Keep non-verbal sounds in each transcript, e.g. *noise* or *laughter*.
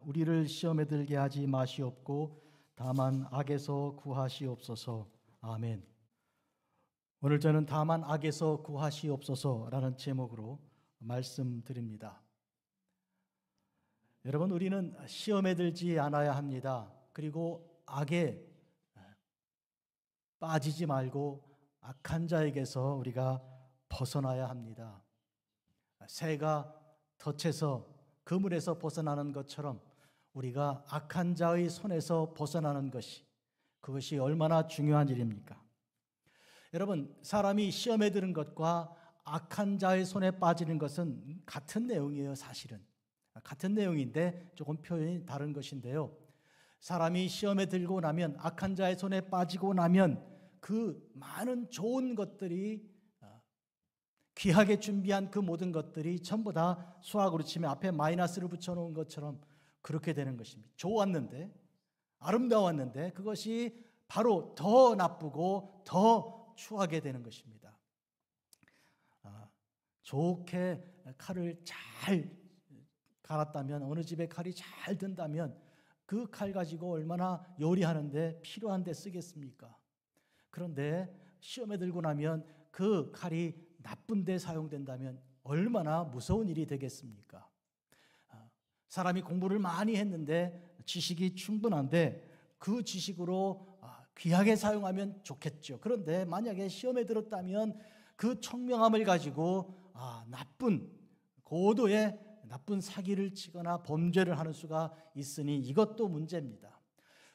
우리를 시험에 들게 하지 마시옵고 다만 악에서 구하시옵소서. 아멘. 오늘 저는 다만 악에서 구하시옵소서라는 제목으로 말씀드립니다. 여러분 우리는 시험에 들지 않아야 합니다. 그리고 악에 빠지지 말고 악한 자에게서 우리가 벗어나야 합니다. 새가 덫에서 그물에서 벗어나는 것처럼 우리가 악한 자의 손에서 벗어나는 것이 그것이 얼마나 중요한 일입니까? 여러분, 사람이 시험에 드는 것과 악한 자의 손에 빠지는 것은 같은 내용이에요, 사실은. 같은 내용인데 조금 표현이 다른 것인데요. 사람이 시험에 들고 나면 악한 자의 손에 빠지고 나면 그 많은 좋은 것들이 어, 귀하게 준비한 그 모든 것들이 전부 다 수학으로 치면 앞에 마이너스를 붙여놓은 것처럼 그렇게 되는 것입니다. 좋았는데, 아름다웠는데, 그것이 바로 더 나쁘고 더 추하게 되는 것입니다. 아, 좋게 칼을 잘 갈았다면, 어느 집에 칼이 잘 든다면, 그 칼 가지고 얼마나 요리하는데 필요한데 쓰겠습니까? 그런데 시험에 들고 나면 그 칼이 나쁜데 사용된다면 얼마나 무서운 일이 되겠습니까? 사람이 공부를 많이 했는데 지식이 충분한데 그 지식으로 아, 귀하게 사용하면 좋겠죠. 그런데 만약에 시험에 들었다면 그 청명함을 가지고 아, 나쁜 고도의 나쁜 사기를 치거나 범죄를 하는 수가 있으니 이것도 문제입니다.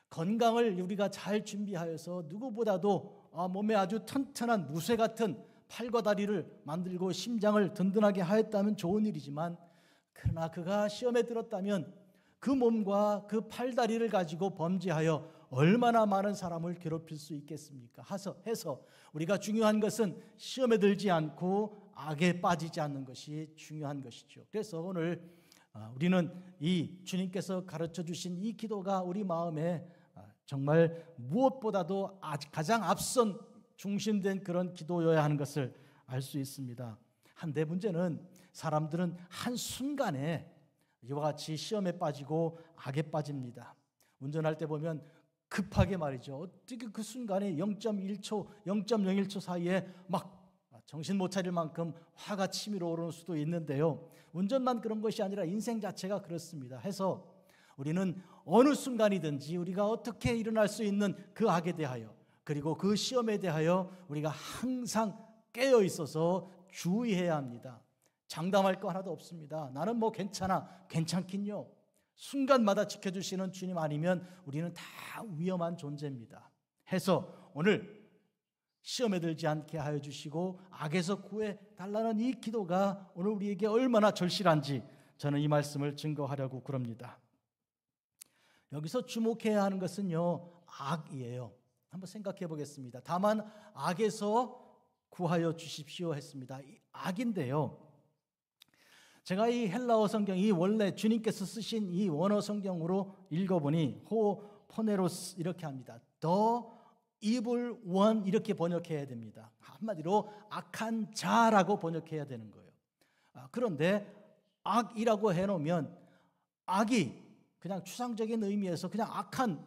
건강을 우리가 잘 준비하여서 누구보다도 아, 몸에 아주 튼튼한 무쇠 같은 팔과 다리를 만들고 심장을 든든하게 하였다면 좋은 일이지만 그러나 그가 시험에 들었다면 그 몸과 그 팔다리를 가지고 범죄하여 얼마나 많은 사람을 괴롭힐 수 있겠습니까? 하서 해서 우리가 중요한 것은 시험에 들지 않고 악에 빠지지 않는 것이 중요한 것이죠. 그래서 오늘 아, 우리는 이 주님께서 가르쳐 주신 이 기도가 우리 마음에 아, 정말 무엇보다도 아, 가장 앞선 중심된 그런 기도여야 하는 것을 알 수 있습니다. 한데 네 문제는 사람들은 한순간에 이와 같이 시험에 빠지고 악에 빠집니다. 운전할 때 보면 급하게 말이죠. 어떻게 그 순간에 0.1초, 0.01초 사이에 막 정신 못 차릴 만큼 화가 치밀어 오르는 수도 있는데요. 운전만 그런 것이 아니라 인생 자체가 그렇습니다. 해서 우리는 어느 순간이든지 우리가 어떻게 일어날 수 있는 그 악에 대하여 그리고 그 시험에 대하여 우리가 항상 깨어 있어서 주의해야 합니다. 장담할 거 하나도 없습니다. 나는 뭐 괜찮아. 괜찮긴요. 순간마다 지켜주시는 주님 아니면 우리는 다 위험한 존재입니다. 해서 오늘 시험에 들지 않게 하여 주시고 악에서 구해 달라는 이 기도가 오늘 우리에게 얼마나 절실한지 저는 이 말씀을 증거하려고 그럽니다. 여기서 주목해야 하는 것은요, 악이에요. 한번 생각해 보겠습니다. 다만 악에서 구하여 주십시오 했습니다. 이 악인데요. 제가 이 헬라어 성경, 이 원래 주님께서 쓰신 이 원어 성경으로 읽어보니 호 포네로스 이렇게 합니다. 더 evil one 이렇게 번역해야 됩니다. 한마디로 악한 자라고 번역해야 되는 거예요. 아, 그런데 악이라고 해놓으면 악이 그냥 추상적인 의미에서 그냥 악한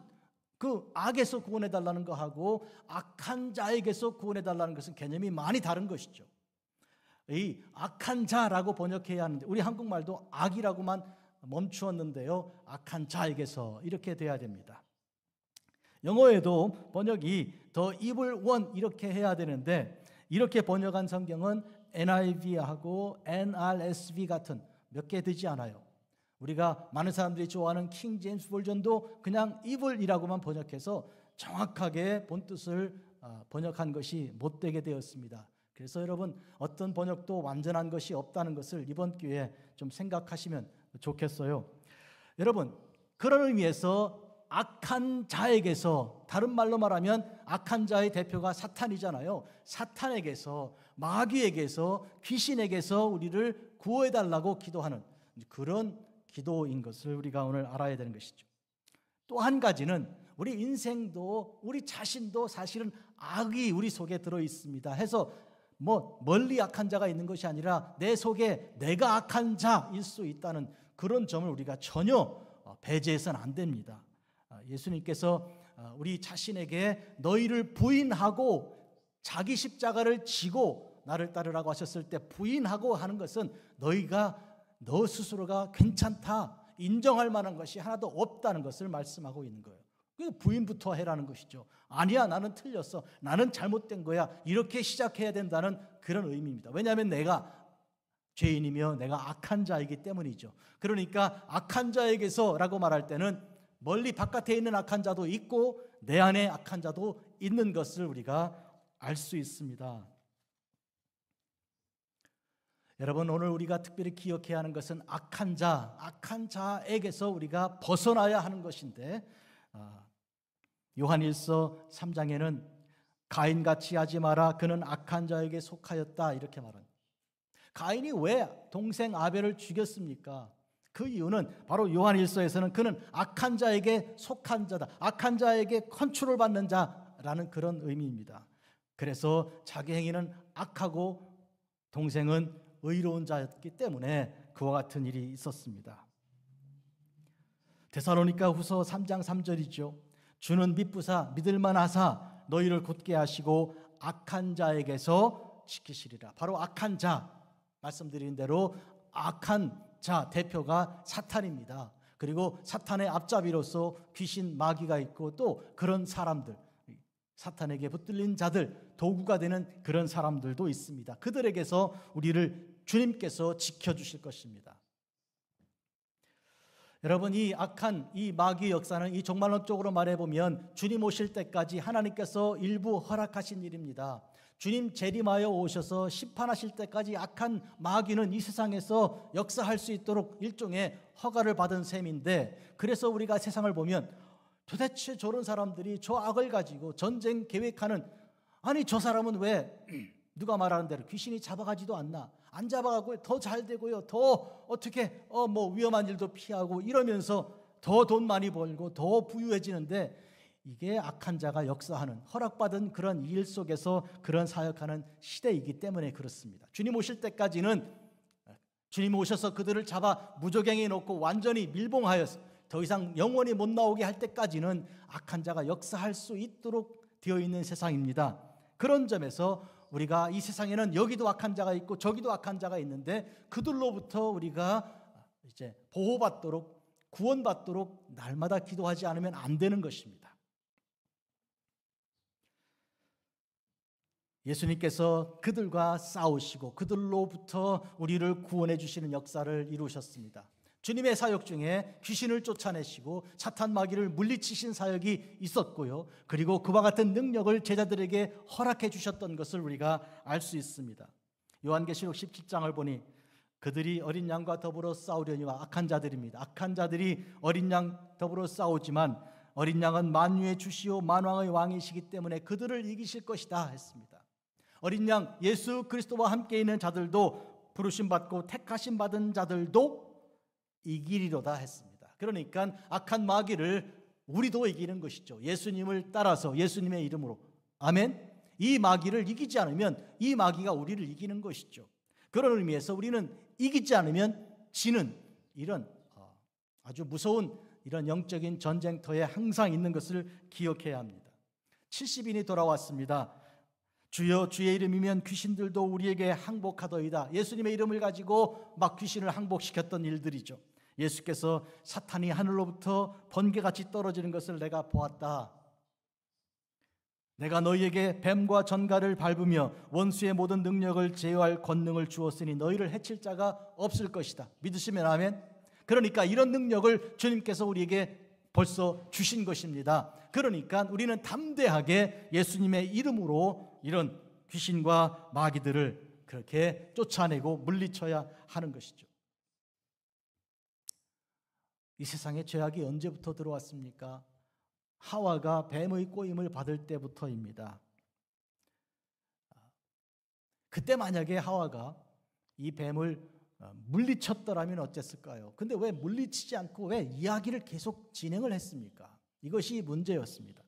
그 악에서 구원해달라는 거하고 악한 자에게서 구원해달라는 것은 개념이 많이 다른 것이죠. 이 악한 자라고 번역해야 하는데 우리 한국말도 악이라고만 멈추었는데요. 악한 자에게서 이렇게 돼야 됩니다. 영어에도 번역이 더 e v 원 이렇게 해야 되는데 이렇게 번역한 성경은 NIV하고 NRSV 같은 몇 개 되지 않아요. 우리가 많은 사람들이 좋아하는 킹 제임스 버전도 그냥 evil이라고만 번역해서 정확하게 본 뜻을 아, 번역한 것이 못되게 되었습니다. 그래서 여러분 어떤 번역도 완전한 것이 없다는 것을 이번 기회에 좀 생각하시면 좋겠어요. 여러분 그런 의미에서 악한 자에게서 다른 말로 말하면 악한 자의 대표가 사탄이잖아요. 사탄에게서 마귀에게서 귀신에게서 우리를 구해 달라고 기도하는 그런 기도인 것을 우리가 오늘 알아야 되는 것이죠. 또 한 가지는 우리 인생도 우리 자신도 사실은 악이 우리 속에 들어 있습니다. 해서 뭐 멀리 악한 자가 있는 것이 아니라 내 속에 내가 악한 자일 수 있다는 그런 점을 우리가 전혀 어, 배제해서는 안 됩니다. 아, 예수님께서 아, 우리 자신에게 너희를 부인하고 자기 십자가를 지고 나를 따르라고 하셨을 때 부인하고 하는 것은 너희가 너 스스로가 괜찮다 인정할 만한 것이 하나도 없다는 것을 말씀하고 있는 거예요. 그 부인부터 해라는 것이죠. 아니야, 나는 틀렸어. 나는 잘못된 거야. 이렇게 시작해야 된다는 그런 의미입니다. 왜냐하면 내가 죄인이며 내가 악한 자이기 때문이죠. 그러니까 악한 자에게서라고 말할 때는 멀리 바깥에 있는 악한 자도 있고 내 안에 악한 자도 있는 것을 우리가 알 수 있습니다. 여러분 오늘 우리가 특별히 기억해야 하는 것은 악한 자, 악한 자에게서 우리가 벗어나야 하는 것인데 아, 요한일서 3장에는 가인같이 하지 마라 그는 악한 자에게 속하였다 이렇게 말합니다. 가인이 왜 동생 아벨을 죽였습니까? 그 이유는 바로 요한일서에서는 그는 악한 자에게 속한 자다. 악한 자에게 컨트롤 받는 자라는 그런 의미입니다. 그래서 자기 행위는 악하고 동생은 의로운 자였기 때문에 그와 같은 일이 있었습니다. 데살로니까 후서 3장 3절이죠. 주는 믿부사 믿을만 하사 너희를 곧게 하시고 악한 자에게서 지키시리라. 바로 악한 자 말씀드린 대로 악한 자 대표가 사탄입니다. 그리고 사탄의 앞잡이로서 귀신 마귀가 있고 또 그런 사람들 사탄에게 붙들린 자들 도구가 되는 그런 사람들도 있습니다. 그들에게서 우리를 주님께서 지켜 주실 것입니다. 여러분 이 악한 이 마귀 역사는 이 종말론적으로 말해보면 주님 오실 때까지 하나님께서 일부 허락하신 일입니다. 주님 재림하여 오셔서 심판하실 때까지 악한 마귀는 이 세상에서 역사할 수 있도록 일종의 허가를 받은 셈인데 그래서 우리가 세상을 보면 도대체 저런 사람들이 저 악을 가지고 전쟁 계획하는 아니 저 사람은 왜 *clears throat* 누가 말하는 대로 귀신이 잡아가지도 않나 안 잡아가고 더 잘 되고요. 더 어떻게 어뭐 위험한 일도 피하고 이러면서 더 돈 많이 벌고 더 부유해지는데 이게 악한 자가 역사하는 허락받은 그런 일 속에서 그런 사역하는 시대이기 때문에 그렇습니다. 주님 오실 때까지는 주님 오셔서 그들을 잡아 무조경에 놓고 완전히 밀봉하여서 더 이상 영원히 못 나오게 할 때까지는 악한 자가 역사할 수 있도록 되어 있는 세상입니다. 그런 점에서 우리가 이 세상에는 여기도 악한 자가 있고 저기도 악한 자가 있는데 그들로부터 우리가 이제 보호받도록 구원받도록 날마다 기도하지 않으면 안 되는 것입니다. 예수님께서 그들과 싸우시고 그들로부터 우리를 구원해 주시는 역사를 이루셨습니다. 주님의 사역 중에 귀신을 쫓아내시고 사탄 마귀를 물리치신 사역이 있었고요. 그리고 그와 같은 능력을 제자들에게 허락해 주셨던 것을 우리가 알 수 있습니다. 요한계시록 17장을 보니 그들이 어린 양과 더불어 싸우려니와 악한 자들입니다. 악한 자들이 어린 양 더불어 싸우지만 어린 양은 만유의 주시오 만왕의 왕이시기 때문에 그들을 이기실 것이다 했습니다. 어린 양 예수 그리스도와 함께 있는 자들도 부르심 받고 택하심 받은 자들도 이기리로다 했습니다. 그러니까 악한 마귀를 우리도 이기는 것이죠. 예수님을 따라서 예수님의 이름으로. 아멘. 이 마귀를 이기지 않으면 이 마귀가 우리를 이기는 것이죠. 그런 의미에서 우리는 이기지 않으면 지는 이런 어, 아주 무서운 이런 영적인 전쟁터에 항상 있는 것을 기억해야 합니다. 70인이 돌아왔습니다. 주여 주의 이름이면 귀신들도 우리에게 항복하더이다. 예수님의 이름을 가지고 막 귀신을 항복시켰던 일들이죠. 예수께서 사탄이 하늘로부터 번개같이 떨어지는 것을 내가 보았다. 내가 너희에게 뱀과 전갈을 밟으며 원수의 모든 능력을 제어할 권능을 주었으니 너희를 해칠 자가 없을 것이다. 믿으시면 아멘. 그러니까 이런 능력을 주님께서 우리에게 벌써 주신 것입니다. 그러니까 우리는 담대하게 예수님의 이름으로 이런 귀신과 마귀들을 그렇게 쫓아내고 물리쳐야 하는 것이죠. 이 세상에 죄악이 언제부터 들어왔습니까? 하와가 뱀의 꼬임을 받을 때부터입니다. 그때 만약에 하와가 이 뱀을 어, 물리쳤더라면 어땠을까요? 근데 왜 물리치지 않고 왜 이야기를 계속 진행을 했습니까? 이것이 문제였습니다.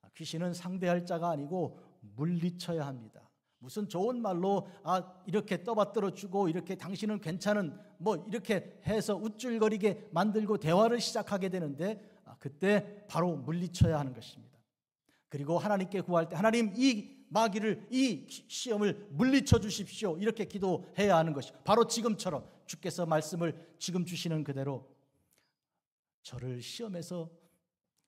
아, 귀신은 상대할 자가 아니고 물리쳐야 합니다. 무슨 좋은 말로 아 이렇게 떠받들어 주고 이렇게 당신은 괜찮은 뭐 이렇게 해서 우쭐거리게 만들고 대화를 시작하게 되는데 아, 그때 바로 물리쳐야 하는 것입니다. 그리고 하나님께 구할 때 하나님 이 마귀를 이 시험을 물리쳐 주십시오. 이렇게 기도해야 하는 것이 바로 지금처럼 주께서 말씀을 지금 주시는 그대로 저를 시험에서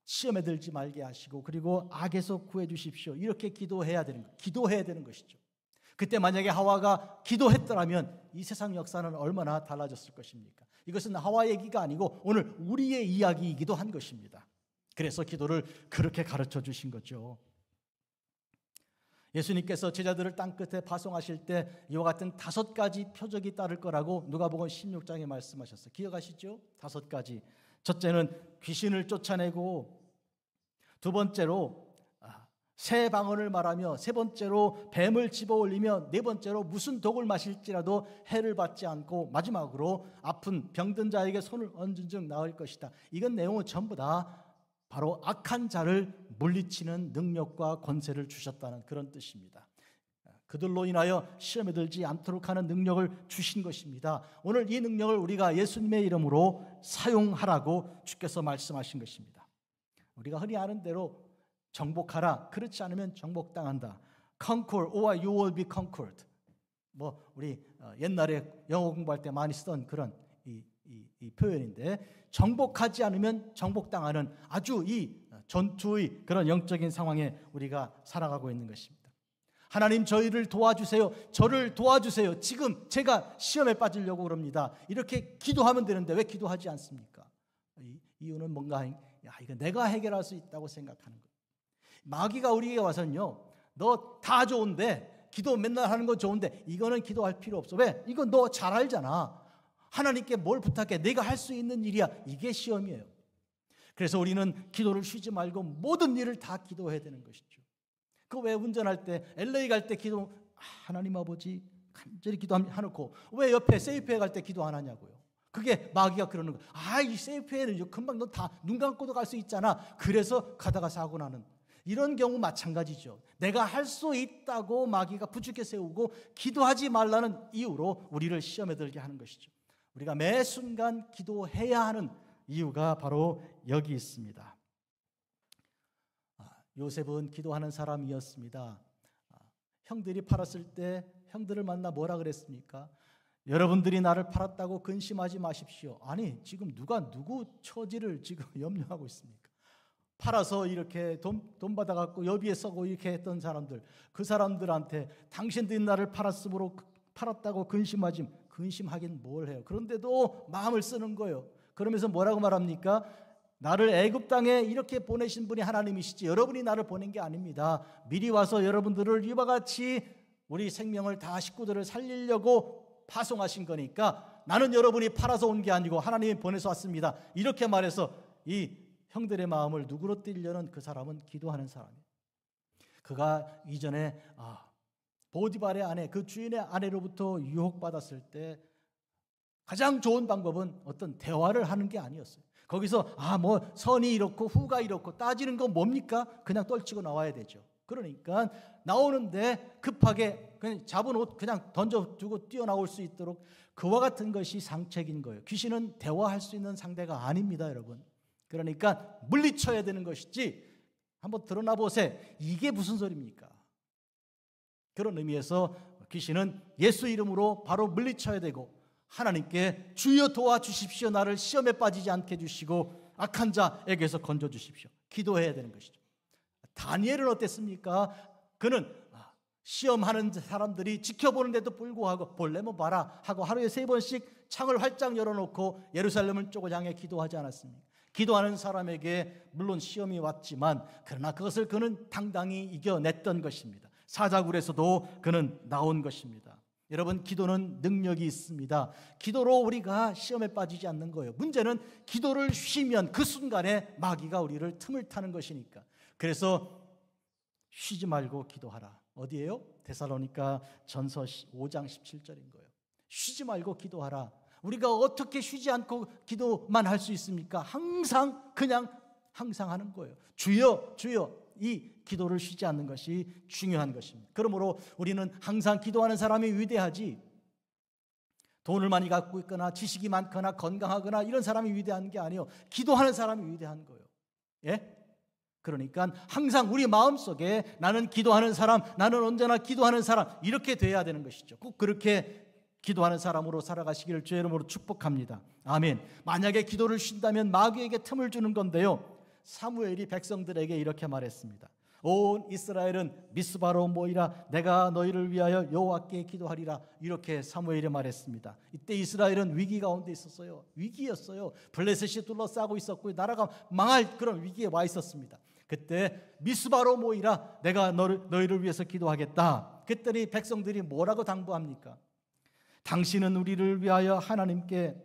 시험에 들지 말게 하시고 그리고 악에서 구해 주십시오. 이렇게 기도해야 되는 기도해야 되는 것이죠. 그때 만약에 하와가 기도했더라면 이 세상 역사는 얼마나 달라졌을 것입니까? 이것은 하와 얘기가 아니고 오늘 우리의 이야기이기도 한 것입니다. 그래서 기도를 그렇게 가르쳐 주신 거죠. 예수님께서 제자들을 땅끝에 파송하실 때 이와 같은 다섯 가지 표적이 따를 거라고 누가복음 16장에 말씀하셨어요. 기억하시죠? 다섯 가지. 첫째는 귀신을 쫓아내고 두 번째로 아, 새 방언을 말하며 세 번째로 뱀을 집어올리며 네 번째로 무슨 독을 마실지라도 해를 받지 않고 마지막으로 아픈 병든 자에게 손을 얹은 즉 나을 것이다. 이건 내용은 전부 다 바로 악한 자를 물리치는 능력과 권세를 주셨다는 그런 뜻입니다. 그들로 인하여 시험에 들지 않도록 하는 능력을 주신 것입니다. 오늘 이 능력을 우리가 예수님의 이름으로 사용하라고 주께서 말씀하신 것입니다. 우리가 흔히 아는 대로 정복하라. 그렇지 않으면 정복당한다. Conquer or oh, you will be conquered. 뭐 우리 어, 옛날에 영어 공부할 때 많이 쓰던 그런 이, 이, 이 표현인데 정복하지 않으면 정복당하는 아주 이 전투의 그런 영적인 상황에 우리가 살아가고 있는 것입니다. 하나님 저희를 도와주세요. 저를 도와주세요. 지금 제가 시험에 빠지려고 그럽니다. 이렇게 기도하면 되는데 왜 기도하지 않습니까? 이유는 뭔가 야 이거 내가 해결할 수 있다고 생각하는 거예요. 마귀가 우리에게 와서는요. 너 다 좋은데 기도 맨날 하는 거 좋은데 이거는 기도할 필요 없어. 왜? 이건 너 잘 알잖아. 하나님께 뭘 부탁해? 내가 할 수 있는 일이야. 이게 시험이에요. 그래서 우리는 기도를 쉬지 말고 모든 일을 다 기도해야 되는 것이죠. 그왜 운전할 때 LA 갈 때 기도 아, 하나님 아버지 간절히 기도하놓고 왜 옆에 세이프에 갈 때 기도 안 하냐고요. 그게 마귀가 그러는 거예요. 아, 이 세이프에는 금방 너 다 눈 감고도 갈 수 있잖아. 그래서 가다가 사고 나는 이런 경우 마찬가지죠. 내가 할 수 있다고 마귀가 부축해 세우고 기도하지 말라는 이유로 우리를 시험에 들게 하는 것이죠. 우리가 매 순간 기도해야 하는 이유가 바로 여기 있습니다. 요셉은 기도하는 사람이었습니다. 아, 형들이 팔았을 때 형들을 만나 뭐라 그랬습니까? 여러분들이 나를 팔았다고 근심하지 마십시오. 아니, 지금 누가 누구 처지를 지금 *laughs* 염려하고 있습니까? 팔아서 이렇게 돈, 돈 받아갖고 여비에 써고 이렇게 했던 사람들, 그 사람들한테 당신들이 나를 팔았으므로 그, 팔았다고 근심하지, 근심하긴 뭘 해요. 그런데도 마음을 쓰는 거예요. 그러면서 뭐라고 말합니까? 나를 애굽 땅에 이렇게 보내신 분이 하나님이시지 여러분이 나를 보낸 게 아닙니다. 미리 와서 여러분들을 이와 같이 우리 생명을 다 식구들을 살리려고 파송하신 거니까 나는 여러분이 팔아서 온 게 아니고 하나님이 보내서 왔습니다. 이렇게 말해서 이 형들의 마음을 누그러뜨려는그 사람은 기도하는 사람이에요. 그가 이전에 아, 보디발의 아내, 그 주인의 아내로부터 유혹받았을 때 가장 좋은 방법은 어떤 대화를 하는 게 아니었어요. 거기서 아 뭐 선이 이렇고 후가 이렇고 따지는 건 뭡니까? 그냥 떨치고 나와야 되죠. 그러니까 나오는데 급하게 그냥 잡은 옷 그냥 던져두고 뛰어나올 수 있도록 그와 같은 것이 상책인 거예요. 귀신은 대화할 수 있는 상대가 아닙니다, 여러분. 그러니까 물리쳐야 되는 것이지 한번 드러나 보세요. 이게 무슨 소리입니까? 그런 의미에서 귀신은 예수 이름으로 바로 물리쳐야 되고 하나님께 주여 도와주십시오. 나를 시험에 빠지지 않게 주시고 악한 자에게서 건져 주십시오. 기도해야 되는 것이죠. 다니엘은 어땠습니까? 그는 아, 시험하는 사람들이 지켜보는데도 불구하고 본래 뭐 봐라 하고 하루에 세 번씩 창을 활짝 열어놓고 예루살렘을 쪽을 향해 기도하지 않았습니까? 기도하는 사람에게 물론 시험이 왔지만 그러나 그것을 그는 당당히 이겨냈던 것입니다. 사자굴에서도 그는 나온 것입니다. 여러분 기도는 능력이 있습니다. 기도로 우리가 시험에 빠지지 않는 거예요. 문제는 기도를 쉬면 그 순간에 마귀가 우리를 틈을 타는 것이니까. 그래서 쉬지 말고 기도하라. 어디에요? 데살로니가 전서 5장 17절인 거예요. 쉬지 말고 기도하라. 우리가 어떻게 쉬지 않고 기도만 할 수 있습니까? 항상 그냥 항상 하는 거예요. 주여, 주여, 이 기도를 쉬지 않는 것이 중요한 것입니다. 그러므로 우리는 항상 기도하는 사람이 위대하지 돈을 많이 갖고 있거나 지식이 많거나 건강하거나 이런 사람이 위대한 게아니요 기도하는 사람이 위대한 거예요. 예? 그러니까 항상 우리 마음속에 나는 기도하는 사람, 나는 언제나 기도하는 사람 이렇게 돼야 되는 것이죠. 꼭 그렇게 기도하는 사람으로 살아가시기를 주의 이름으로 축복합니다. 아멘. 만약에 기도를 쉰다면 마귀에게 틈을 주는 건데요. 사무엘이 백성들에게 이렇게 말했습니다. 온 이스라엘은 미스바로 모이라 내가 너희를 위하여 여호와께 기도하리라 이렇게 사무엘이 말했습니다. 이때 이스라엘은 위기 가운데 있었어요. 위기였어요. 블레셋이 둘러싸고 있었고 나라가 망할 그런 위기에 와 있었습니다. 그때 미스바로 모이라 내가 너를, 너희를 위해서 기도하겠다. 그랬더니 백성들이 뭐라고 당부합니까? 당신은 우리를 위하여 하나님께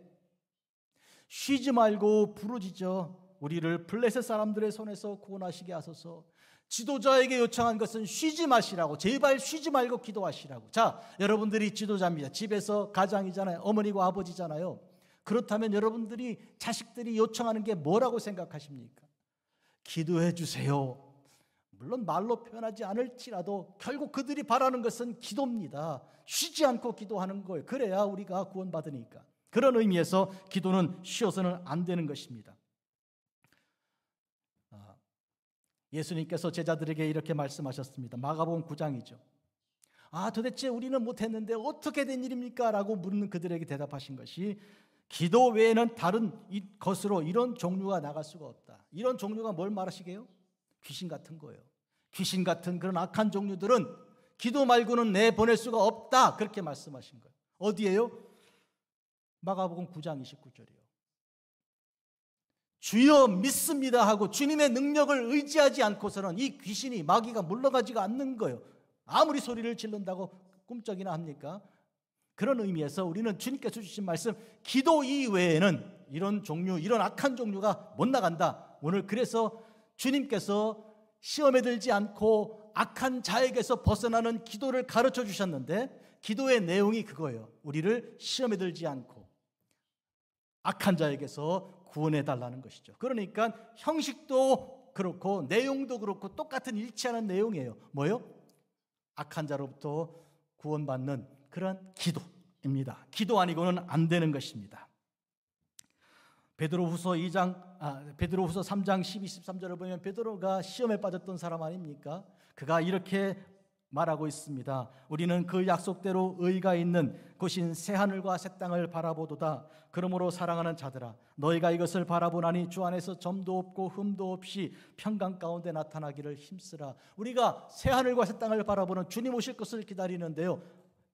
쉬지 말고 부르짖어 우리를 블레셋 사람들의 손에서 구원하시게 하소서. 지도자에게 요청한 것은 쉬지 마시라고 제발 쉬지 말고 기도하시라고. 자, 여러분들이 지도자입니다. 집에서 가장이잖아요. 어머니고 아버지잖아요. 그렇다면 여러분들이 자식들이 요청하는 게 뭐라고 생각하십니까? 기도해 주세요. 물론 말로 표현하지 않을지라도 결국 그들이 바라는 것은 기도입니다. 쉬지 않고 기도하는 거예요 그래야 우리가 구원받으니까. 그런 의미에서 기도는 쉬어서는 안 되는 것입니다. 예수님께서 제자들에게 이렇게 말씀하셨습니다. 마가복음 9장이죠. 아, 도대체 우리는 못했는데 어떻게 된 일입니까? 라고 물는 그들에게 대답하신 것이 기도 외에는 다른 것으로 이런 종류가 나갈 수가 없다. 이런 종류가 뭘 말하시게요? 귀신 같은 거예요. 귀신 같은 그런 악한 종류들은 기도 말고는 내보낼 수가 없다. 그렇게 말씀하신 거예요. 어디에요? 마가복음 9장 2 9절이요 주여 믿습니다 하고 주님의 능력을 의지하지 않고서는 이 귀신이 마귀가 물러가지가 않는 거예요. 아무리 소리를 질른다고 꿈쩍이나 합니까? 그런 의미에서 우리는 주님께서 주신 말씀 기도 이외에는 이런 종류 이런 악한 종류가 못 나간다. 오늘 그래서 주님께서 시험에 들지 않고 악한 자에게서 벗어나는 기도를 가르쳐 주셨는데 기도의 내용이 그거예요. 우리를 시험에 들지 않고 악한 자에게서 구원해 달라는 것이죠. 그러니까 형식도 그렇고 내용도 그렇고 똑같은 일치하는 내용이에요. 뭐요? 악한 자로부터 구원받는 그런 기도입니다. 기도 아니고는 안 되는 것입니다. 베드로후서 2장 아, 베드로후서 3장 12, 13절을 보면 베드로가 시험에 빠졌던 사람 아닙니까? 그가 이렇게 말하고 있습니다. 우리는 그 약속대로 의가 있는 곳인 새 하늘과 새 땅을 바라보도다. 그러므로 사랑하는 자들아, 너희가 이것을 바라보나니 주 안에서 점도 없고 흠도 없이 평강 가운데 나타나기를 힘쓰라. 우리가 새 하늘과 새 땅을 바라보는 주님 오실 것을 기다리는데요.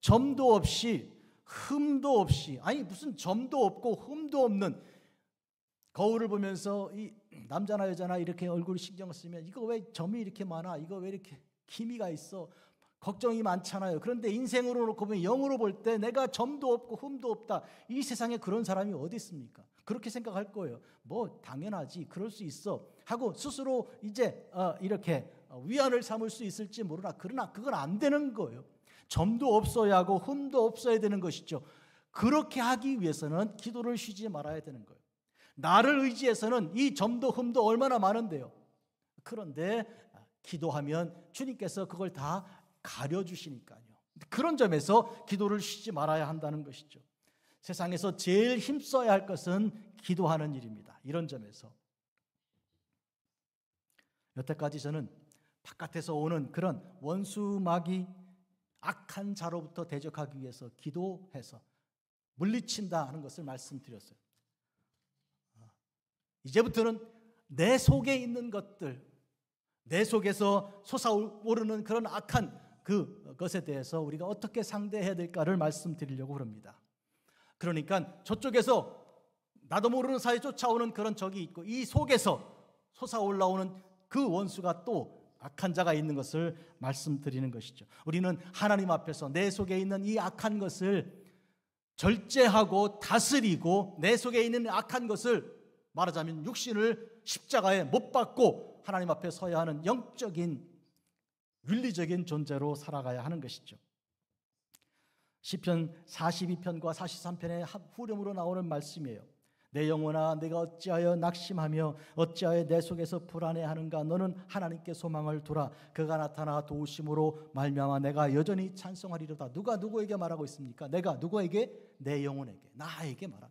점도 없이 흠도 없이 아니 무슨 점도 없고 흠도 없는 거울을 보면서 이 남자나 여자나 이렇게 얼굴 신경 쓰면 이거 왜 점이 이렇게 많아? 이거 왜 이렇게 기미가 있어 걱정이 많잖아요. 그런데 인생으로 놓고 보면 영으로 볼 때 내가 점도 없고 흠도 없다. 이 세상에 그런 사람이 어디 있습니까? 그렇게 생각할 거예요. 뭐 당연하지. 그럴 수 있어. 하고 스스로 이제 어, 이렇게 위안을 삼을 수 있을지 모르나 그러나 그건 안 되는 거예요. 점도 없어야 하고 흠도 없어야 되는 것이죠. 그렇게 하기 위해서는 기도를 쉬지 말아야 되는 거예요. 나를 의지해서는 이 점도 흠도 얼마나 많은데요. 그런데 기도하면 주님께서 그걸 다 가려주시니까요. 그런 점에서 기도를 쉬지 말아야 한다는 것이죠. 세상에서 제일 힘써야 할 것은 기도하는 일입니다. 이런 점에서. 여태까지 저는 바깥에서 오는 그런 원수마귀 악한 자로부터 대적하기 위해서 기도해서 물리친다 하는 것을 말씀드렸어요. 아, 이제부터는 내 속에 있는 것들, 내 속에서 솟아오르는 그런 악한 그것에 대해서 우리가 어떻게 상대해야 될까를 말씀드리려고 합니다. 그러니까 저쪽에서 나도 모르는 사이 쫓아오는 그런 적이 있고 이 속에서 솟아올라오는 그 원수가 또 악한 자가 있는 것을 말씀드리는 것이죠. 우리는 하나님 앞에서 내 속에 있는 이 악한 것을 절제하고 다스리고 내 속에 있는 악한 것을 말하자면 육신을 십자가에 못 박고 하나님 앞에 서야 하는 영적인 윤리적인 존재로 살아가야 하는 것이죠. 시편 42편과 43편의 후렴으로 나오는 말씀이에요. 내 영혼아 내가 어찌하여 낙심하며 어찌하여 내 속에서 불안해하는가 너는 하나님께 소망을 두라 그가 나타나 도우심으로 말미암아 내가 여전히 찬송하리로다 누가 누구에게 말하고 있습니까 내가 누구에게 내 영혼에게 나에게 말하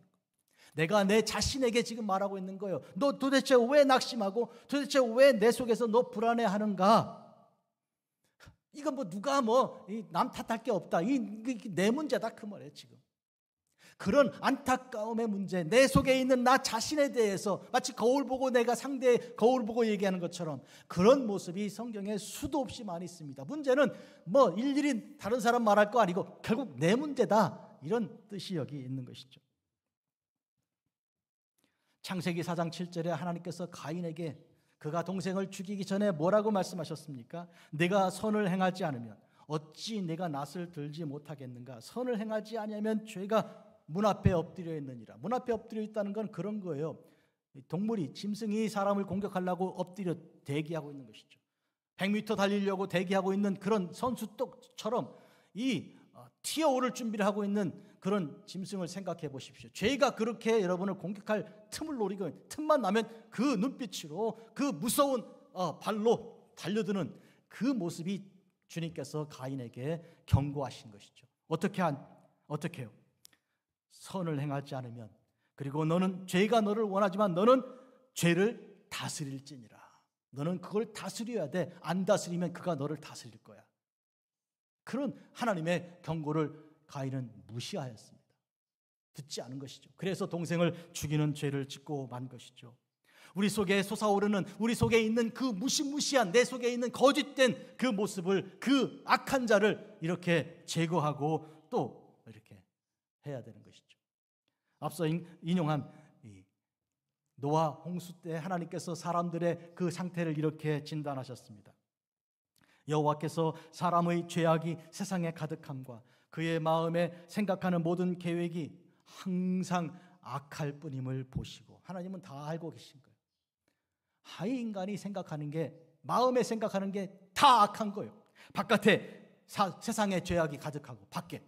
내가 내 자신에게 지금 말하고 있는 거예요. 너 도대체 왜 낙심하고 도대체 왜 내 속에서 너 불안해하는가? 이건 뭐 누가 뭐 남 탓할 게 없다. 이 내 문제다 그 말이에요 지금. 그런 안타까움의 문제, 내 속에 있는 나 자신에 대해서 마치 거울 보고 내가 상대 거울 보고 얘기하는 것처럼 그런 모습이 성경에 수도 없이 많이 있습니다. 문제는 뭐 일일이 다른 사람 말할 거 아니고 결국 내 문제다 이런 뜻이 여기 있는 것이죠. 창세기 4장 7절에 하나님께서 가인에게 그가 동생을 죽이기 전에 뭐라고 말씀하셨습니까? 내가 선을 행하지 않으면 어찌 내가 낯을 들지 못하겠는가? 선을 행하지 아니하면 죄가 문 앞에 엎드려 있느니라. 문 앞에 엎드려 있다는 건 그런 거예요. 동물이 짐승이 사람을 공격하려고 엎드려 대기하고 있는 것이죠. 100m 달리려고 대기하고 있는 그런 선수떡처럼 이 튀어오를 준비를 하고 있는 그런 짐승을 생각해 보십시오. 죄가 그렇게 여러분을 공격할 틈을 노리고 틈만 나면 그 눈빛으로 그 무서운 어, 발로 달려드는 그 모습이 주님께서 가인에게 경고하신 것이죠. 어떻게 한 어떻게 요 선을 행하지 않으면 그리고 너는 죄가 너를 원하지만 너는 죄를 다스릴지니라. 너는 그걸 다스려야 돼. 안 다스리면 그가 너를 다스릴 거야. 그런 하나님의 경고를 가인은 무시하였습니다. 듣지 않은 것이죠. 그래서 동생을 죽이는 죄를 짓고 만 것이죠. 우리 속에 솟아오르는 우리 속에 있는 그 무시무시한 내 속에 있는 거짓된 그 모습을 그 악한 자를 이렇게 제거하고 또 이렇게 해야 되는 것이죠. 앞서 인용한 노아 홍수 때 하나님께서 사람들의 그 상태를 이렇게 진단하셨습니다. 여호와께서 사람의 죄악이 세상에 가득함과 그의 마음에 생각하는 모든 계획이 항상 악할 뿐임을 보시고 하나님은 다 알고 계신 거예요. 하이 인간이 생각하는 게 마음에 생각하는 게 다 악한 거예요. 바깥에 사, 세상의 죄악이 가득하고 밖에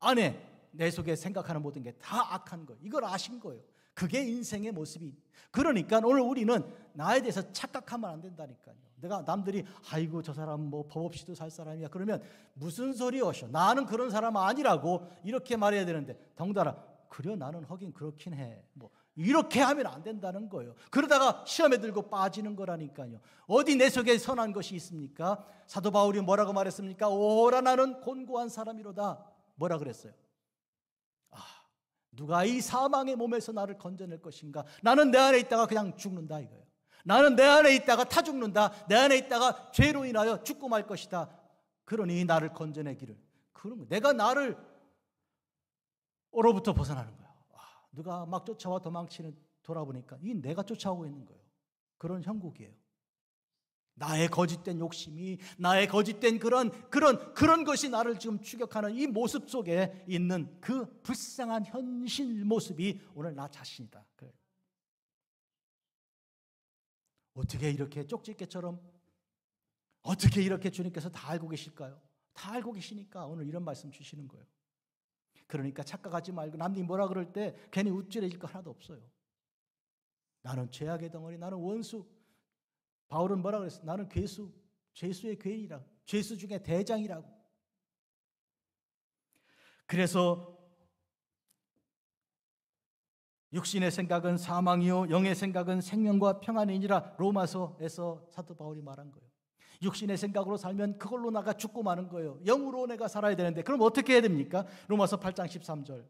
안에 내 속에 생각하는 모든 게 다 악한 거예요. 이걸 아신 거예요. 그게 인생의 모습이. 그러니까 오늘 우리는 나에 대해서 착각하면 안 된다니까요. 내가 남들이 아이고 저 사람 뭐 법 없이도 살 사람이야. 그러면 무슨 소리 오셔. 나는 그런 사람 아니라고 이렇게 말해야 되는데 덩달아 그래 나는 하긴 그렇긴 해. 뭐 이렇게 하면 안 된다는 거예요. 그러다가 시험에 들고 빠지는 거라니까요. 어디 내 속에 선한 것이 있습니까? 사도 바울이 뭐라고 말했습니까? 오라 나는 곤고한 사람이로다. 뭐라 그랬어요? 누가 이 사망의 몸에서 나를 건져낼 것인가? 나는 내 안에 있다가 그냥 죽는다 이거예요. 나는 내 안에 있다가 타 죽는다. 내 안에 있다가 죄로 인하여 죽고 말 것이다. 그러니 나를 건져내기를. 그런 거. 내가 나를 오로부터 벗어나는 거야. 와, 누가 막 쫓아와 도망치는 돌아보니까 이 내가 쫓아오고 있는 거예요. 그런 형국이에요. 나의 거짓된 욕심이 나의 거짓된 그런 그런 그런 것이 나를 지금 추격하는 이 모습 속에 있는 그 불쌍한 현실 모습이 오늘 나 자신이다. 어떻게 이렇게 쪽집게처럼 어떻게 이렇게 주님께서 다 알고 계실까요? 다 알고 계시니까 오늘 이런 말씀 주시는 거예요. 그러니까 착각하지 말고 남들이 뭐라 그럴 때 괜히 우쭐해질 거 하나도 없어요. 나는 죄악의 덩어리, 나는 원수, 바울은 뭐라 그랬어? 나는 괴수, 죄수의 괴인이라. 죄수 중에 대장이라고. 그래서 육신의 생각은 사망이요 영의 생각은 생명과 평안이니라 로마서에서 사도 바울이 말한 거예요. 육신의 생각으로 살면 그걸로 나가 죽고 마는 거예요. 영으로 내가 살아야 되는데 그럼 어떻게 해야 됩니까? 로마서 8장 13절.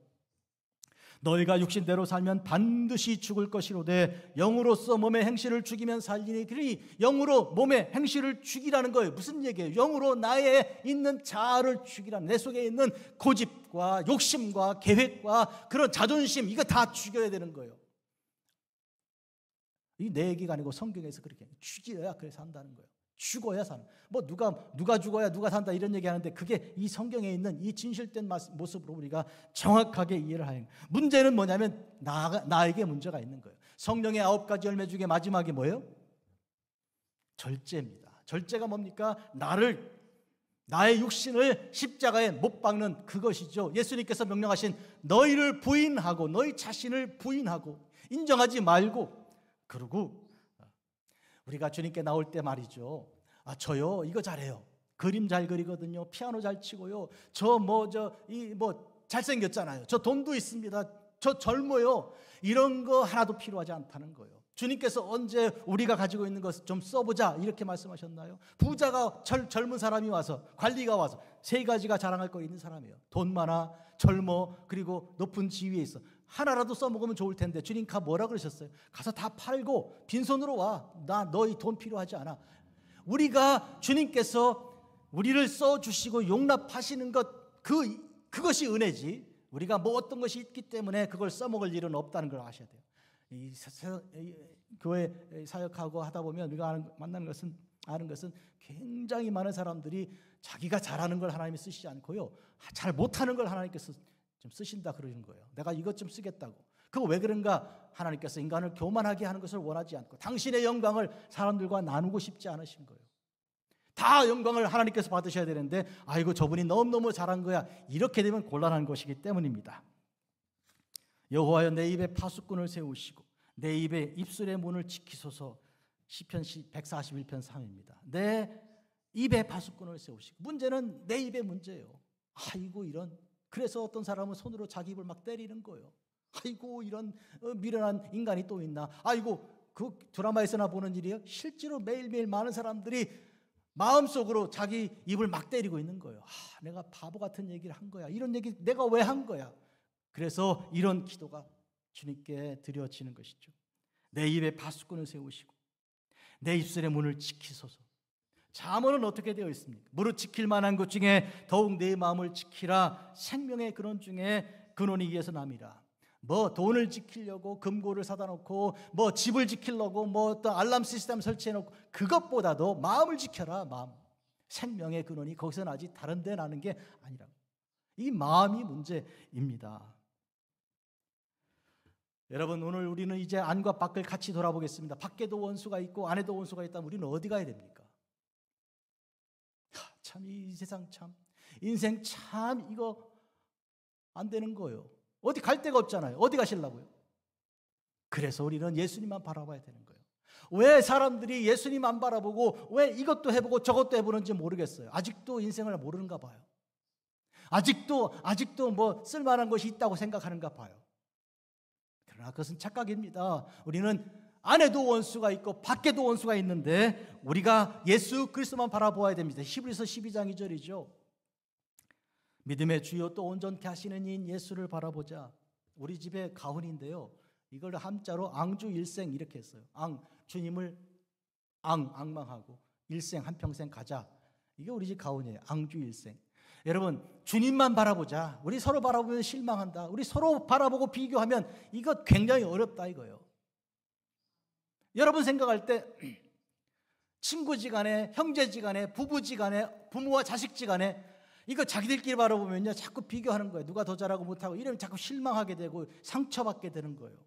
너희가 육신대로 살면 반드시 죽을 것이로되 영으로서 몸의 행실을 죽이면 살리니 그리 영으로 몸의 행실을 죽이라는 거예요. 무슨 얘기예요? 영으로 나에 있는 자아를 죽이라. 내 속에 있는 고집과 욕심과 계획과 그런 자존심 이거 다 죽여야 되는 거예요. 이내 네 얘기가 아니고 성경에서 그렇게 죽여야 그래서 한다는 거예요. 죽어야 사는. 뭐 누가 누가 죽어야 누가 산다 이런 얘기하는데 그게 이 성경에 있는 이 진실된 모습으로 우리가 정확하게 이해를 하는. 문제는 뭐냐면 나 나에게 문제가 있는 거예요. 성령의 아홉 가지 열매 중에 마지막이 뭐예요? 절제입니다. 절제가 뭡니까? 나를 나의 육신을 십자가에 못 박는 그것이죠. 예수님께서 명령하신 너희를 부인하고 너희 자신을 부인하고 인정하지 말고 그리고 우리가 주님께 나올 때 말이죠. 아, 저요, 이거 잘해요. 그림 잘 그리거든요. 피아노 잘 치고요. 저 뭐, 저, 이, 뭐, 잘생겼잖아요. 저 돈도 있습니다. 저 젊어요. 이런 거 하나도 필요하지 않다는 거예요. 주님께서 언제 우리가 가지고 있는 것을 좀 써보자 이렇게 말씀하셨나요? 부자가 젊, 젊은 사람이 와서 관리가 와서 세 가지가 자랑할 거 있는 사람이에요. 돈 많아, 젊어, 그리고 높은 지위에 있어. 하나라도 써먹으면 좋을 텐데 주님 가 뭐라 그러셨어요? 가서 다 팔고 빈손으로 와. 나 너희 돈 필요하지 않아. 우리가 주님께서 우리를 써 주시고 용납하시는 것 그 그것이 은혜지. 우리가 뭐 어떤 것이 있기 때문에 그걸 써먹을 일은 없다는 걸 아셔야 돼요. 이 교회 사역하고 하다 보면 우리가 아는, 만나는 것은 아는 것은 굉장히 많은 사람들이 자기가 잘하는 걸 하나님이 쓰시지 않고요. 잘 못하는 걸 하나님께서 좀 쓰신다 그러는 거예요. 내가 이것 좀 쓰겠다고. 그거 왜 그런가? 하나님께서 인간을 교만하게 하는 것을 원하지 않고 당신의 영광을 사람들과 나누고 싶지 않으신 거예요. 다 영광을 하나님께서 받으셔야 되는데 아이고 저분이 너무너무 잘한 거야. 이렇게 되면 곤란한 것이기 때문입니다. 여호와여 내 입에 파수꾼을 세우시고 내 입에 입술의 문을 지키소서 1 0편 141편 3입니다. 내 입에 파수꾼을 세우시고 문제는 내 입의 문제예요. 아이고 이런 그래서 어떤 사람은 손으로 자기 입을 막 때리는 거예요. 아이고 이런 어, 미련한 인간이 또 있나. 아이고 그 드라마에서나 보는 일이에요. 실제로 매일매일 많은 사람들이 마음속으로 자기 입을 막 때리고 있는 거예요. 아, 내가 바보 같은 얘기를 한 거야. 이런 얘기 내가 왜 한 거야? 그래서 이런 기도가 주님께 드려지는 것이죠. 내 입에 바수꾼을 세우시고 내 입술의 문을 지키소서. 잠언은 어떻게 되어 있습니까? 무릇 지킬 만한 것 중에 더욱 내 마음을 지키라 생명의 근원 중에 근원이 이에서 남이라. 뭐 돈을 지키려고 금고를 사다 놓고 뭐 집을 지키려고 뭐 또 알람 시스템 설치해 놓고 그것보다도 마음을 지켜라 마음. 생명의 근원이 거기서 나지 다른 데 나는 게아니라이 마음이 문제입니다. 여러분 오늘 우리는 이제 안과 밖을 같이 돌아보겠습니다. 밖에도 원수가 있고 안에도 원수가 있다면 우리는 어디 가야 됩니까? 참, 이 세상 참, 인생 참, 이거 안 되는 거예요. 어디 갈 데가 없잖아요. 어디 가시려고요 그래서 우리는 예수님만 바라봐야 되는 거예요. 왜 사람들이 예수님 만 바라보고 왜 이것도 해보고 저것도 해보는지 모르겠어요. 아직도 인생을 모르는가 봐요. 아직도, 아직도 뭐 쓸만한 것이 있다고 생각하는가 봐요. 그러나 그것은 착각입니다. 우리는 안에도 원수가 있고 밖에도 원수가 있는데 우리가 예수 그리스도만 바라보아야 됩니다. 히브리서 12장 2절이죠. 믿음의 주요 또 온전케 하시는 이인 예수를 바라보자. 우리 집에 가훈인데요. 이걸 함자로 앙주 일생 이렇게 했어요. 앙 주님을 앙 앙망하고 일생 한평생 가자. 이게 우리 집 가훈이에요. 앙주 일생. 여러분 주님만 바라보자. 우리 서로 바라보면 실망한다. 우리 서로 바라보고 비교하면 이것 굉장히 어렵다 이거예요. 여러분 생각할 때 친구지간에 형제지간에 부부지간에 부모와 자식지간에 이거 자기들끼리 바라보면요 자꾸 비교하는 거예요 누가 더 잘하고 못하고 이러면 자꾸 실망하게 되고 상처받게 되는 거예요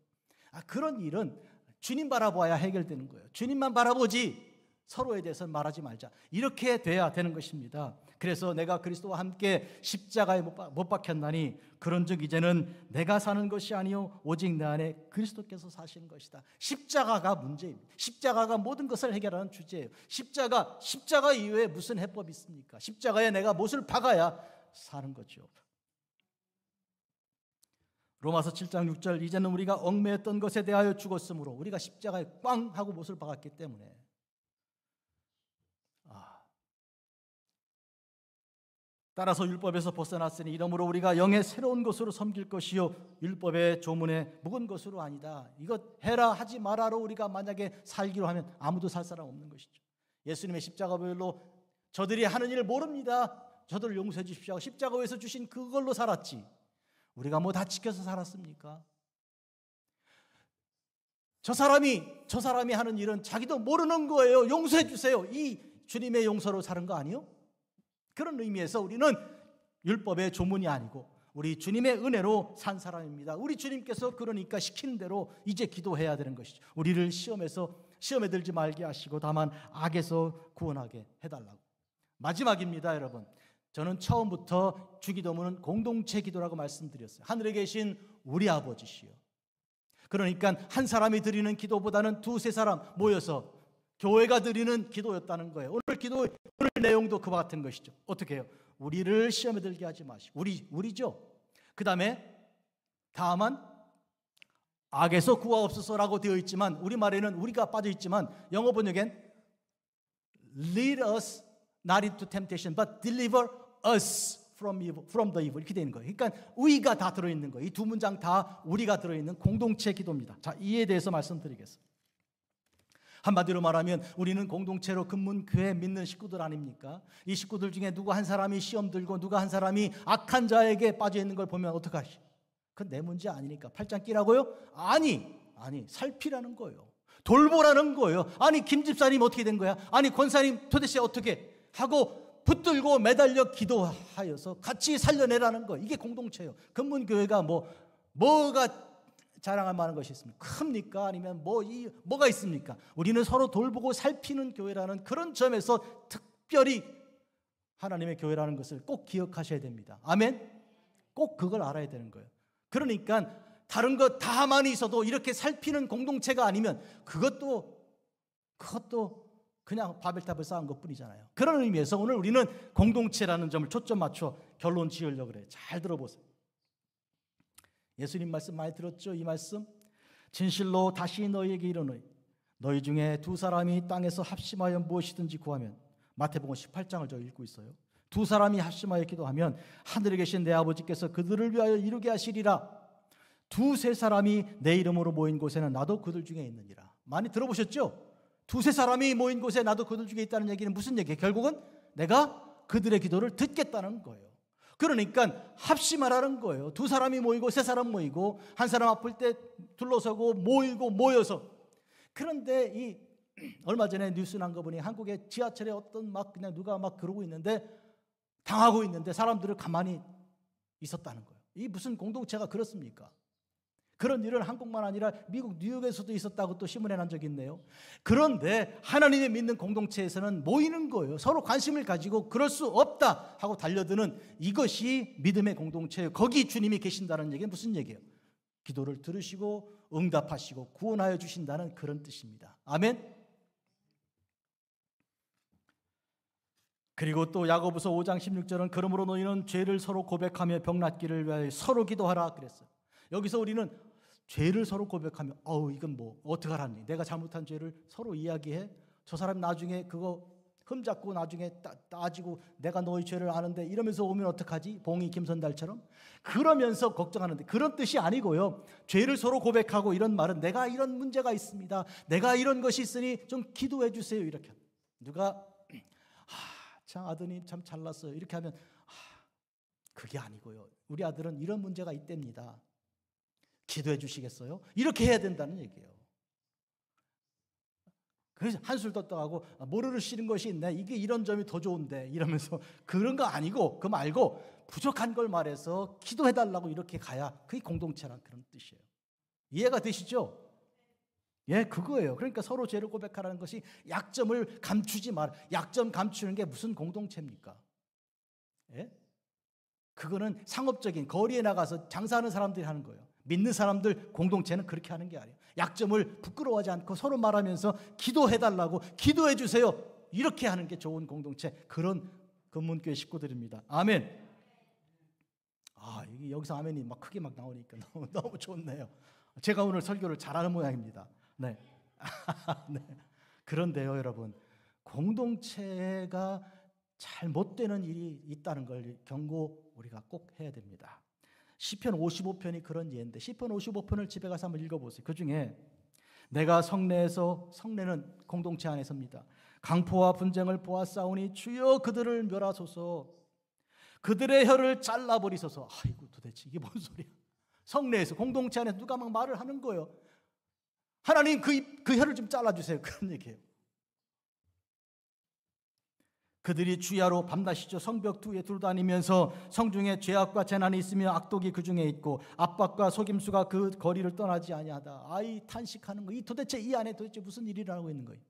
아, 그런 일은 주님 바라봐야 해결되는 거예요 주님만 바라보지 서로에 대해서 말하지 말자 이렇게 돼야 되는 것입니다 그래서 내가 그리스도와 함께 십자가에 못 박혔나니 그런즉 이제는 내가 사는 것이 아니요 오직 내 안에 그리스도께서 사시는 것이다. 십자가가 문제입니다. 십자가가 모든 것을 해결하는 주제예요. 십자가 십자가 이외에 무슨 해법이 있습니까? 십자가에 내가 못을 박아야 사는 거죠. 로마서 7장 6절 이제는 우리가 얽매였던 것에 대하여 죽었으므로 우리가 십자가에 꽝 하고 못을 박았기 때문에 따라서 율법에서 벗어났으니 이러므로 우리가 영의 새로운 것으로 섬길 것이요 율법의 조문에 묵은 것으로 아니다. 이것 해라 하지 마라로 우리가 만약에 살기로 하면 아무도 살 사람 없는 것이죠. 예수님의 십자가 보혈로 저들이 하는 일을 모릅니다. 저들을 용서해 주십시오. 십자가에서 주신 그걸로 살았지. 우리가 뭐 다 지켜서 살았습니까? 저 사람이 저 사람이 하는 일은 자기도 모르는 거예요. 용서해 주세요. 이 주님의 용서로 사는 거 아니요? 그런 의미에서 우리는 율법의 조문이 아니고 우리 주님의 은혜로 산 사람입니다. 우리 주님께서 그러니까 시킨 대로 이제 기도해야 되는 것이죠. 우리를 시험에서 시험에 들지 말게 하시고 다만 악에서 구원하게 해달라고. 마지막입니다, 여러분. 저는 처음부터 주기도문은 공동체 기도라고 말씀드렸어요. 하늘에 계신 우리 아버지시요. 그러니까 한 사람이 드리는 기도보다는 두세 사람 모여서 교회가 드리는 기도였다는 거예요. 기도의 오늘 내용도 그와 같은 것이죠. 어떻게 해요? 우리를 시험에 들게 하지 마시고 우리 우리죠. 그 다음에 다만 악에서 구하옵소서라고 되어 있지만 우리 말에는 우리가 빠져 있지만 영어 번역엔 lead us not into temptation but deliver us from evil from the evil 이렇게 되는 거예요. 그러니까 우리가 다 들어 있는 거예요. 이 두 문장 다 우리가 들어 있는 공동체 기도입니다. 자, 이에 대해서 말씀드리겠습니다. 한마디로 말하면 우리는 공동체로 근문 교회 믿는 식구들 아닙니까? 이 식구들 중에 누구 한 사람이 시험 들고 누가 한 사람이 악한 자에게 빠져 있는 걸 보면 어떡하시? 그건 내 문제 아니니까 팔짱 끼라고요? 아니, 아니 살피라는 거예요. 돌보라는 거예요. 아니 김 집사님 어떻게 된 거야? 아니 권사님 도대체 어떻게 하고 붙들고 매달려 기도하여서 같이 살려내라는 거. 이게 공동체요 근문 교회가 뭐 뭐가 자랑할 만한 것이 있습니까? 큽니까? 아니면 뭐, 이, 뭐가 있습니까? 우리는 서로 돌보고 살피는 교회라는 그런 점에서 특별히 하나님의 교회라는 것을 꼭 기억하셔야 됩니다. 아멘? 꼭 그걸 알아야 되는 거예요. 그러니까 다른 것다만 있어도 이렇게 살피는 공동체가 아니면 그것도, 그것도 그냥 바벨탑을 쌓은 것 뿐이잖아요. 그런 의미에서 오늘 우리는 공동체라는 점을 초점 맞춰 결론 지으려고 그래요. 잘 들어보세요. 예수님 말씀 많이 들었죠? 이 말씀. 진실로 다시 너희에게 이르노니 너희 중에 두 사람이 땅에서 합심하여 무엇이든지 구하면 마태복음 18장을 저 읽고 있어요. 두 사람이 합심하여 기도하면 하늘에 계신 내 아버지께서 그들을 위하여 이루게 하시리라. 두세 사람이 내 이름으로 모인 곳에는 나도 그들 중에 있느니라. 많이 들어보셨죠? 두세 사람이 모인 곳에 나도 그들 중에 있다는 얘기는 무슨 얘기예요? 결국은 내가 그들의 기도를 듣겠다는 거예요. 그러니까 합심하라는 거예요. 두 사람이 모이고 세 사람 모이고 한 사람 아플 때 둘러서고 모이고 모여서 그런데 이 *clears throat* 얼마 전에 뉴스 난 거 보니 한국의 지하철에 어떤 막 그냥 누가 막 그러고 있는데 당하고 있는데 사람들을 가만히 있었다는 거예요. 이 무슨 공동체가 그렇습니까? 그런 일은 한국만 아니라 미국 뉴욕에서도 있었다고 또 신문에 난 적이 있네요. 그런데 하나님의 믿는 공동체에서는 모이는 거예요. 서로 관심을 가지고 그럴 수 없다 하고 달려드는 이것이 믿음의 공동체예요. 거기 주님이 계신다는 얘기는 무슨 얘기예요? 기도를 들으시고 응답하시고 구원하여 주신다는 그런 뜻입니다. 아멘. 그리고 또 야고보서 5장 16절은 그러므로 너희는 죄를 서로 고백하며 병 낫기를 위하여 서로 기도하라 그랬어요. 여기서 우리는 죄를 서로 고백하면 어우 이건 뭐 어떡하라니 내가 잘못한 죄를 서로 이야기해 저 사람 나중에 그거 흠잡고 나중에 따, 지고 내가 너의 죄를 아는데 이러면서 오면 어떡하지 봉이 김선달처럼 그러면서 걱정하는데 그런 뜻이 아니고요 죄를 서로 고백하고 이런 말은 내가 이런 문제가 있습니다 내가 이런 것이 있으니 좀 기도해 주세요 이렇게 누가 참 아드님 참 잘났어요 이렇게 하면 하, 그게 아니고요 우리 아들은 이런 문제가 있답니다 기도해 주시겠어요? 이렇게 해야 된다는 얘기예요. 그래서 한술 더 떠가고 아, 모르를 씨는 것이 있네. 이게 이런 점이 더 좋은데 이러면서 *laughs* 그런 거 아니고 그 말고 부족한 걸 말해서 기도해 달라고 이렇게 가야 그게 공동체란 그런 뜻이에요. 이해가 되시죠? 예, 그거예요. 그러니까 서로 죄를 고백하라는 것이 약점을 감추지 말. 약점 감추는 게 무슨 공동체입니까? 예? 그거는 상업적인 거리에 나가서 장사하는 사람들이 하는 거예요. 믿는 사람들 공동체는 그렇게 하는 게 아니에요. 약점을 부끄러워하지 않고 서로 말하면서 기도해달라고 기도해 주세요. 이렇게 하는 게 좋은 공동체 그런 금문교회 식구들입니다. 아멘. 아 여기서 아멘이 막 크게 막 나오니까 *laughs* 너무 너무 좋네요. 제가 오늘 설교를 잘하는 모양입니다. 네. *laughs* 네. 그런데요, 여러분 공동체가 잘 못되는 일이 있다는 걸 경고 우리가 꼭 해야 됩니다. 시편 55편이 그런 예인데 시편 55편을 집에 가서 한번 읽어보세요. 그 중에 내가 성내에서 성내는 공동체 안에 서입니다 강포와 분쟁을 보아 싸우니 주여 그들을 멸하소서. 그들의 혀를 잘라버리소서. 아이고 도대체 이게 뭔 소리야? 성내에서 공동체 안에 누가 막 말을 하는 거예요. 하나님 그, 입, 그 혀를 좀 잘라주세요. 그런 얘기예요. 그들이 주야로 밤낮이죠 성벽 두에 둘다니면서 성중에 죄악과 재난이 있으며 악독이 그 중에 있고 압박과 속임수가 그 거리를 떠나지 아니하다. 아이 탄식하는 거. 이 도대체 이 안에 도대체 무슨 일이 라고 있는 거예요?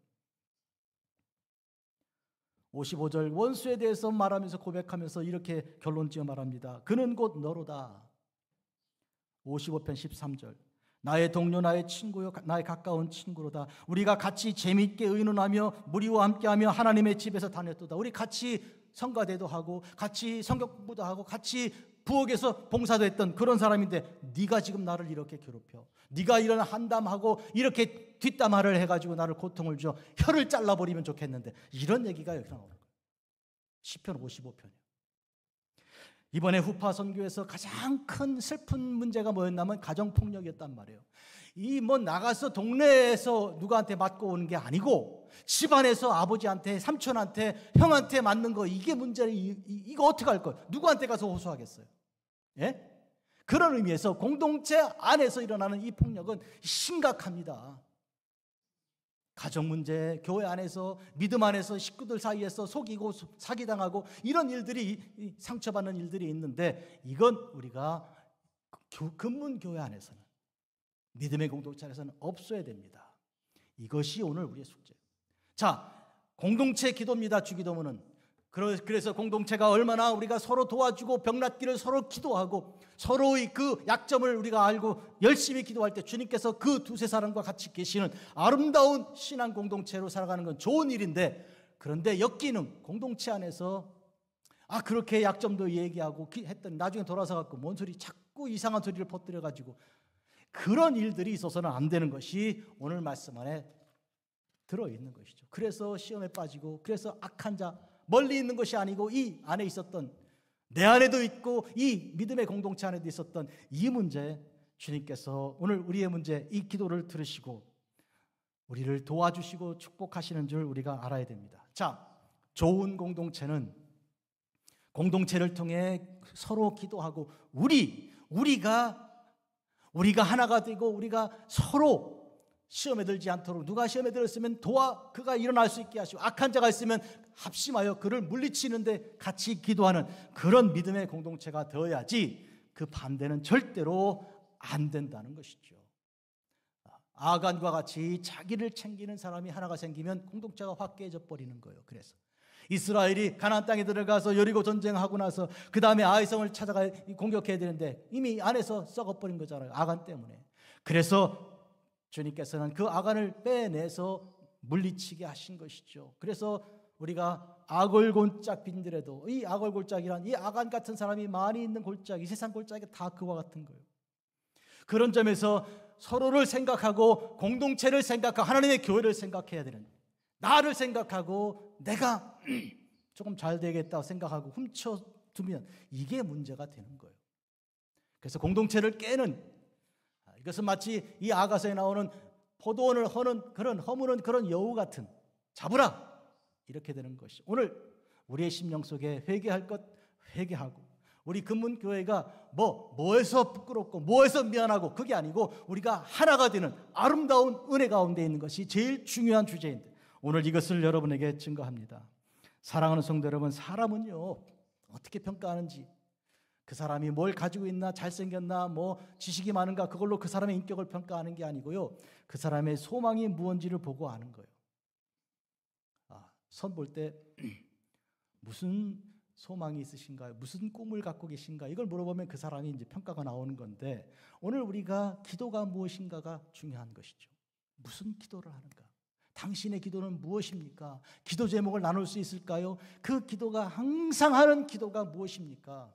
55절 원수에 대해서 말하면서 고백하면서 이렇게 결론지어 말합니다. 그는 곧 너로다. 55편 13절 나의 동료, 나의 친구요, 나의 가까운 친구로다. 우리가 같이 재미있게 의논하며 무리와 함께하며 하나님의 집에서 다녔도다. 우리 같이 성가대도 하고 같이 성격 부도 하고 같이 부엌에서 봉사도 했던 그런 사람인데 네가 지금 나를 이렇게 괴롭혀. 네가 이런 한담하고 이렇게 뒷담화를 해가지고 나를 고통을 줘. 혀를 잘라버리면 좋겠는데 이런 얘기가 여기서 나오는 거예요. 시편 5 5편이요 이번에 후파 선교에서 가장 큰 슬픈 문제가 뭐였냐면 가정폭력이었단 말이에요. 이 뭐 나가서 동네에서 누구한테 맞고 오는 게 아니고 집안에서 아버지한테, 삼촌한테, 형한테 맞는 거 이게 문제를 이, 거 어떻게 할거 누구한테 가서 호소하겠어요? 예? 그런 의미에서 공동체 안에서 일어나는 이 폭력은 심각합니다. 가정 문제, 교회 안에서, 믿음 안에서, 식구들 사이에서 속이고 사기당하고 이런 일들이 상처받는 일들이 있는데 이건 우리가 근문 교회 안에서는 믿음의 공동체에서는 안 없어야 됩니다. 이것이 오늘 우리의 숙제. 자, 공동체 기도입니다. 주기도문은 그래서 공동체가 얼마나 우리가 서로 도와주고 병낫기를 서로 기도하고 서로의 그 약점을 우리가 알고 열심히 기도할 때 주님께서 그 두세 사람과 같이 계시는 아름다운 신앙 공동체로 살아가는 건 좋은 일인데 그런데 역기능 공동체 안에서 아 그렇게 약점도 얘기하고 했더니 나중에 돌아서 갖고 뭔 소리 자꾸 이상한 소리를 퍼뜨려 가지고 그런 일들이 있어서는 안 되는 것이 오늘 말씀 안에 들어 있는 것이죠. 그래서 시험에 빠지고 그래서 악한 자 멀리 있는 것이 아니고 이 안에 있었던 내 안에도 있고 이 믿음의 공동체 안에도 있었던 이 문제 주님께서 오늘 우리의 문제 이 기도를 들으시고 우리를 도와주시고 축복하시는 줄 우리가 알아야 됩니다. 자, 좋은 공동체는 공동체를 통해 서로 기도하고 우리 우리가 우리가 하나가 되고 우리가 서로 시험에 들지 않도록 누가 시험에 들었으면 도와 그가 일어날 수 있게 하시고 악한 자가 있으면 합심하여 그를 물리치는데 같이 기도하는 그런 믿음의 공동체가 되어야지 그 반대는 절대로 안 된다는 것이죠. 아간과 같이 자기를 챙기는 사람이 하나가 생기면 공동체가 확깨져 버리는 거예요. 그래서 이스라엘이 가나안 땅에 들어가서 여리고 전쟁하고 나서 그 다음에 아이성을 찾아가 공격해야 되는데 이미 안에서 썩어버린 거잖아요. 아간 때문에. 그래서 주님께서는 그 악한을 빼내서 물리치게 하신 것이죠. 그래서 우리가 악을 골짝 빈들에도 이 악을 골짝이란 이 악한 같은 사람이 많이 있는 골짝, 이 세상 골짝이 다 그와 같은 거예요. 그런 점에서 서로를 생각하고 공동체를 생각하고 하나님의 교회를 생각해야 되는 나를 생각하고 내가 *clears throat* 조금 잘 되겠다고 생각하고 훔쳐두면 이게 문제가 되는 거예요. 그래서 공동체를 깨는 이것은 마치 이 아가서에 나오는 포도원을 허는 그런 허무는 그런 여우 같은 잡으라 이렇게 되는 것이 오늘 우리의 심령 속에 회개할 것 회개하고 우리 금문교회가 뭐, 뭐에서 부끄럽고, 뭐에서 미안하고, 그게 아니고, 우리가 하나가 되는 아름다운 은혜 가운데 있는 것이 제일 중요한 주제인데, 오늘 이것을 여러분에게 증거합니다. 사랑하는 성도 여러분, 사람은요, 어떻게 평가하는지, 그 사람이 뭘 가지고 있나, 잘생겼나, 뭐 지식이 많은가 그걸로 그 사람의 인격을 평가하는 게 아니고요. 그 사람의 소망이 무언지를 보고 아는 거예요. 아, 선 볼 때 *clears throat* 무슨 소망이 있으신가요? 무슨 꿈을 갖고 계신가? 이걸 물어보면 그 사람이 이제 평가가 나오는 건데 오늘 우리가 기도가 무엇인가가 중요한 것이죠. 무슨 기도를 하는가? 당신의 기도는 무엇입니까? 기도 제목을 나눌 수 있을까요? 그 기도가 항상 하는 기도가 무엇입니까?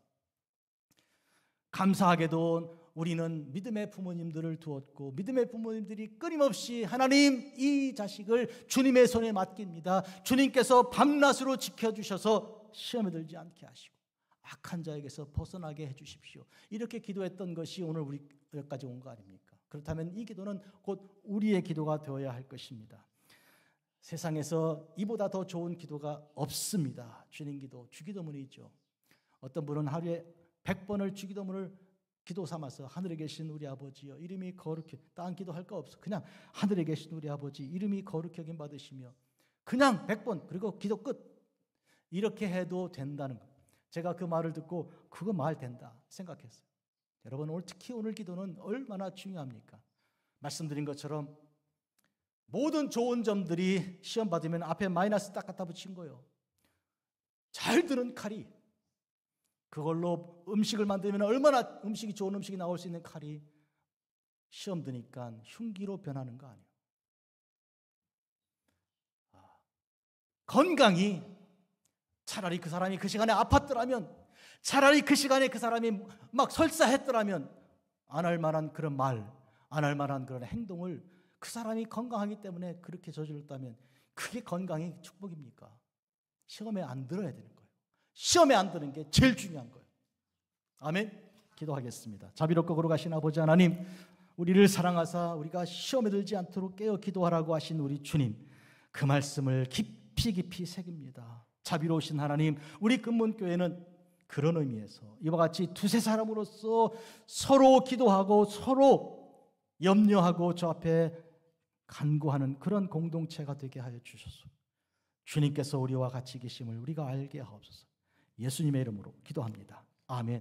감사하게도 우리는 믿음의 부모님들을 두었고 믿음의 부모님들이 끊임없이 하나님 이 자식을 주님의 손에 맡깁니다. 주님께서 밤낮으로 지켜주셔서 시험에 들지 않게 하시고 악한 자에게서 벗어나게 해주십시오. 이렇게 기도했던 것이 오늘 우리까지 온 거 아닙니까? 그렇다면 이 기도는 곧 우리의 기도가 되어야 할 것입니다. 세상에서 이보다 더 좋은 기도가 없습니다. 주님 기도, 주기도문이죠. 어떤 분은 하루에 백번을 주기도문을 기도 삼아서 하늘에 계신 우리 아버지여 이름이 거룩히 땅 기도할 거 없어 그냥 하늘에 계신 우리 아버지 이름이 거룩히 여김 받으시며 그냥 백번 그리고 기도 끝 이렇게 해도 된다는 거 제가 그 말을 듣고 그거 말 된다 생각했어요 여러분 오늘 특히 오늘 기도는 얼마나 중요합니까 말씀드린 것처럼 모든 좋은 점들이 시험 받으면 앞에 마이너스 딱 갖다 붙인 거예요 잘 드는 칼이 그걸로 음식을 만들면 얼마나 음식이 좋은 음식이 나올 수 있는 칼이 시험 드니까 흉기로 변하는 거 아니에요. 아, 건강이 차라리 그 사람이 그 시간에 아팠더라면 차라리 그 시간에 그 사람이 막 설사했더라면 안 할 만한 그런 말, 안 할 만한 그런 행동을 그 사람이 건강하기 때문에 그렇게 저질렀다면 그게 건강의 축복입니까? 시험에 안 들어야 되는 거 시험에 안 드는 게 제일 중요한 거예요. 아멘. 기도하겠습니다. 자비롭고 걸어가신 아버지 하나님, 우리를 사랑하사 우리가 시험에 들지 않도록 깨어 기도하라고 하신 우리 주님, 그 말씀을 깊이 깊이 새깁니다. 자비로우신 하나님, 우리 근문교회는 그런 의미에서 이와 같이 두세 사람으로서 서로 기도하고 서로 염려하고 저 앞에 간구하는 그런 공동체가 되게 하여 주소서. 주님께서 우리와 같이 계심을 우리가 알게 하옵소서. 예수님의 이름으로 기도합니다. 아멘.